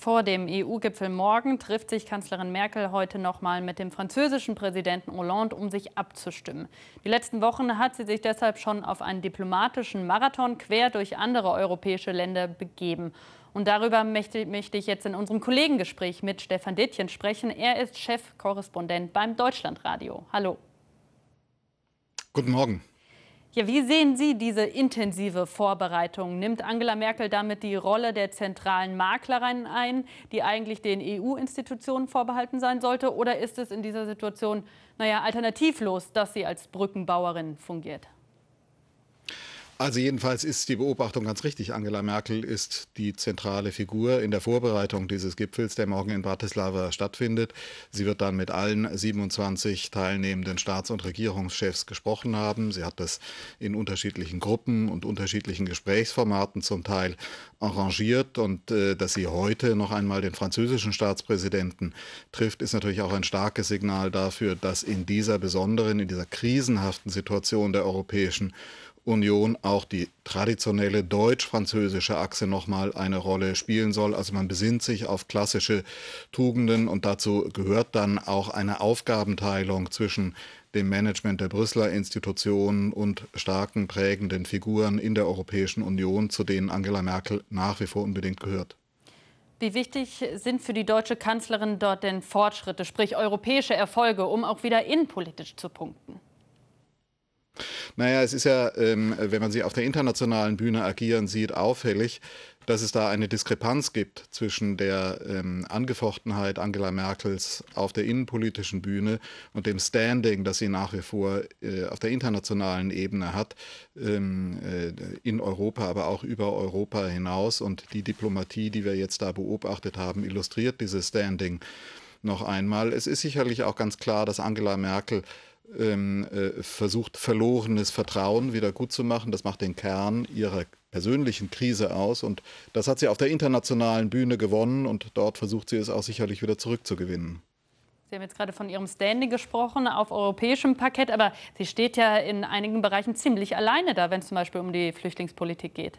Vor dem EU-Gipfel morgen trifft sich Kanzlerin Merkel heute nochmal mit dem französischen Präsidenten Hollande, um sich abzustimmen. Die letzten Wochen hat sie sich deshalb schon auf einen diplomatischen Marathon quer durch andere europäische Länder begeben. Und darüber möchte, möchte ich jetzt in unserem Kollegengespräch mit Stefan Dittchen sprechen. Er ist Chefkorrespondent beim Deutschlandradio. Hallo. Guten Morgen. Ja, wie sehen Sie diese intensive Vorbereitung? Nimmt Angela Merkel damit die Rolle der zentralen Maklerin ein, die eigentlich den EU-Institutionen vorbehalten sein sollte? Oder ist es in dieser Situation, naja, alternativlos, dass sie als Brückenbauerin fungiert? Also jedenfalls ist die Beobachtung ganz richtig. Angela Merkel ist die zentrale Figur in der Vorbereitung dieses Gipfels, der morgen in Bratislava stattfindet. Sie wird dann mit allen 27 teilnehmenden Staats- und Regierungschefs gesprochen haben. Sie hat das in unterschiedlichen Gruppen und unterschiedlichen Gesprächsformaten zum Teil arrangiert. Und äh, dass sie heute noch einmal den französischen Staatspräsidenten trifft, ist natürlich auch ein starkes Signal dafür, dass in dieser besonderen, in dieser krisenhaften Situation der Europäischen Union auch die traditionelle deutsch-französische Achse nochmal eine Rolle spielen soll. Also man besinnt sich auf klassische Tugenden und dazu gehört dann auch eine Aufgabenteilung zwischen dem Management der Brüsseler Institutionen und starken prägenden Figuren in der Europäischen Union, zu denen Angela Merkel nach wie vor unbedingt gehört. Wie wichtig sind für die deutsche Kanzlerin dort denn Fortschritte, sprich europäische Erfolge, um auch wieder innenpolitisch zu punkten? Naja, es ist ja, ähm, wenn man sie auf der internationalen Bühne agieren sieht, auffällig, dass es da eine Diskrepanz gibt zwischen der ähm, Angefochtenheit Angela Merkels auf der innenpolitischen Bühne und dem Standing, das sie nach wie vor äh, auf der internationalen Ebene hat, ähm, äh, in Europa, aber auch über Europa hinaus. Und die Diplomatie, die wir jetzt da beobachtet haben, illustriert dieses Standing noch einmal. Es ist sicherlich auch ganz klar, dass Angela Merkel ähm, äh, versucht, verlorenes Vertrauen wieder gut zu machen. Das macht den Kern ihrer persönlichen Krise aus. Und das hat sie auf der internationalen Bühne gewonnen und dort versucht sie es auch sicherlich wieder zurückzugewinnen. Sie haben jetzt gerade von Ihrem Standing gesprochen auf europäischem Parkett, aber sie steht ja in einigen Bereichen ziemlich alleine da, wenn es zum Beispiel um die Flüchtlingspolitik geht.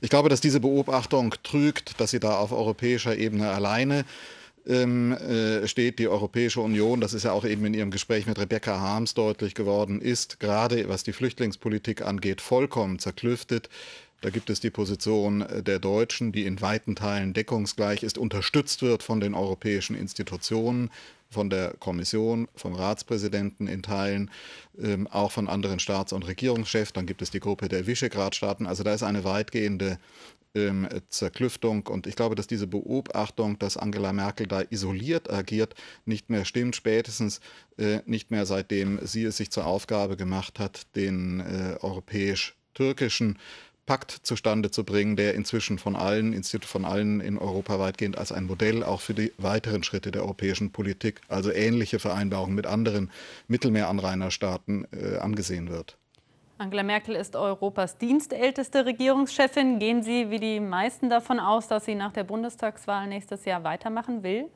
Ich glaube, dass diese Beobachtung trügt, dass sie da auf europäischer Ebene alleine äh, ähm, äh, steht, die Europäische Union, das ist ja auch eben in ihrem Gespräch mit Rebecca Harms deutlich geworden, ist gerade was die Flüchtlingspolitik angeht, vollkommen zerklüftet. Da gibt es die Position der Deutschen, die in weiten Teilen deckungsgleich ist, unterstützt wird von den europäischen Institutionen, von der Kommission, vom Ratspräsidenten in Teilen, ähm, auch von anderen Staats- und Regierungschefs. Dann gibt es die Gruppe der Visegrad-Staaten. Also da ist eine weitgehende ähm, Zerklüftung. Und ich glaube, dass diese Beobachtung, dass Angela Merkel da isoliert agiert, nicht mehr stimmt. Spätestens äh, nicht mehr seitdem sie es sich zur Aufgabe gemacht hat, den äh, europäisch-türkischen äh, Pakt zustande zu bringen, der inzwischen von allen Instituten, von allen in Europa weitgehend als ein Modell auch für die weiteren Schritte der europäischen Politik, also ähnliche Vereinbarungen mit anderen Mittelmeeranrainerstaaten äh, angesehen wird. Angela Merkel ist Europas dienstälteste Regierungschefin. Gehen Sie wie die meisten davon aus, dass sie nach der Bundestagswahl nächstes Jahr weitermachen will?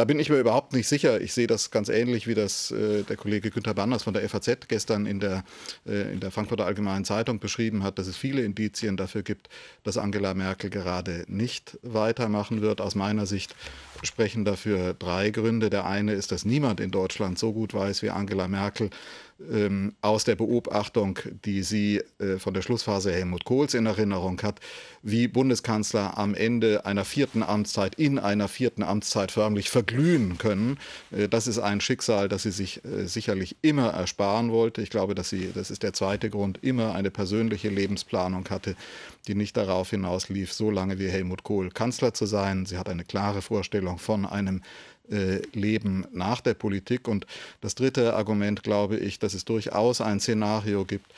Da bin ich mir überhaupt nicht sicher. Ich sehe das ganz ähnlich wie das äh, der Kollege Günther Banners von der FAZ gestern in der, äh, in der Frankfurter Allgemeinen Zeitung beschrieben hat, dass es viele Indizien dafür gibt, dass Angela Merkel gerade nicht weitermachen wird. Aus meiner Sicht sprechen dafür drei Gründe. Der eine ist, dass niemand in Deutschland so gut weiß wie Angela Merkel, ähm, aus der Beobachtung, die sie äh, von der Schlussphase Helmut Kohls in Erinnerung hat, wie Bundeskanzler am Ende einer vierten Amtszeit, in einer vierten Amtszeit förmlich verglühen können. Äh, das ist ein Schicksal, das sie sich äh, sicherlich immer ersparen wollte. Ich glaube, dass sie, das ist der zweite Grund, immer eine persönliche Lebensplanung hatte, die nicht darauf hinauslief, so lange wie Helmut Kohl Kanzler zu sein. Sie hat eine klare Vorstellung von einem äh, leben nach der Politik. Und das dritte Argument, glaube ich, dass es durchaus ein Szenario gibt,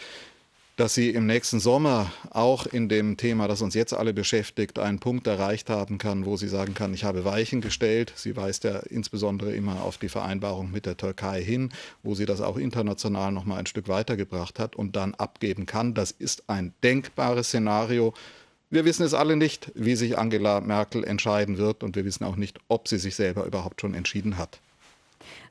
dass sie im nächsten Sommer auch in dem Thema, das uns jetzt alle beschäftigt, einen Punkt erreicht haben kann, wo sie sagen kann, ich habe Weichen gestellt. Sie weist ja insbesondere immer auf die Vereinbarung mit der Türkei hin, wo sie das auch international noch mal ein Stück weitergebracht hat und dann abgeben kann. Das ist ein denkbares Szenario. Wir wissen es alle nicht, wie sich Angela Merkel entscheiden wird und wir wissen auch nicht, ob sie sich selber überhaupt schon entschieden hat.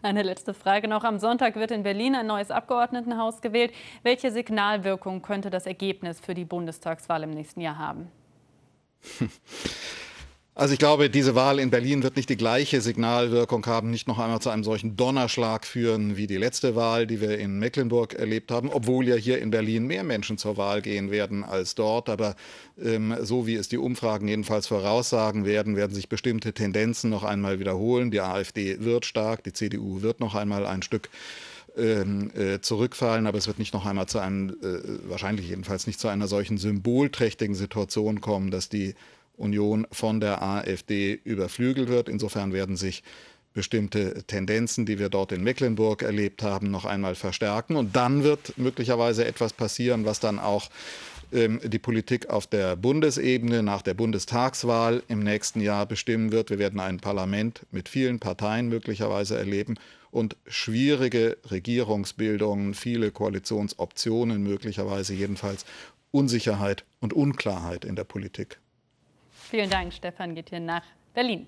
Eine letzte Frage noch. Am Sonntag wird in Berlin ein neues Abgeordnetenhaus gewählt. Welche Signalwirkung könnte das Ergebnis für die Bundestagswahl im nächsten Jahr haben? Also ich glaube, diese Wahl in Berlin wird nicht die gleiche Signalwirkung haben, nicht noch einmal zu einem solchen Donnerschlag führen wie die letzte Wahl, die wir in Mecklenburg erlebt haben, obwohl ja hier in Berlin mehr Menschen zur Wahl gehen werden als dort. Aber ähm, so wie es die Umfragen jedenfalls voraussagen werden, werden sich bestimmte Tendenzen noch einmal wiederholen. Die AfD wird stark, die CDU wird noch einmal ein Stück ähm, äh, zurückfallen, aber es wird nicht noch einmal zu einem, äh, wahrscheinlich jedenfalls nicht zu einer solchen symbolträchtigen Situation kommen, dass die Union von der AfD überflügelt wird. Insofern werden sich bestimmte Tendenzen, die wir dort in Mecklenburg erlebt haben, noch einmal verstärken. Und dann wird möglicherweise etwas passieren, was dann auch ähm, die Politik auf der Bundesebene nach der Bundestagswahl im nächsten Jahr bestimmen wird. Wir werden ein Parlament mit vielen Parteien möglicherweise erleben und schwierige Regierungsbildungen, viele Koalitionsoptionen möglicherweise jedenfalls, Unsicherheit und Unklarheit in der Politik. Vielen Dank, Stefan geht hier nach Berlin.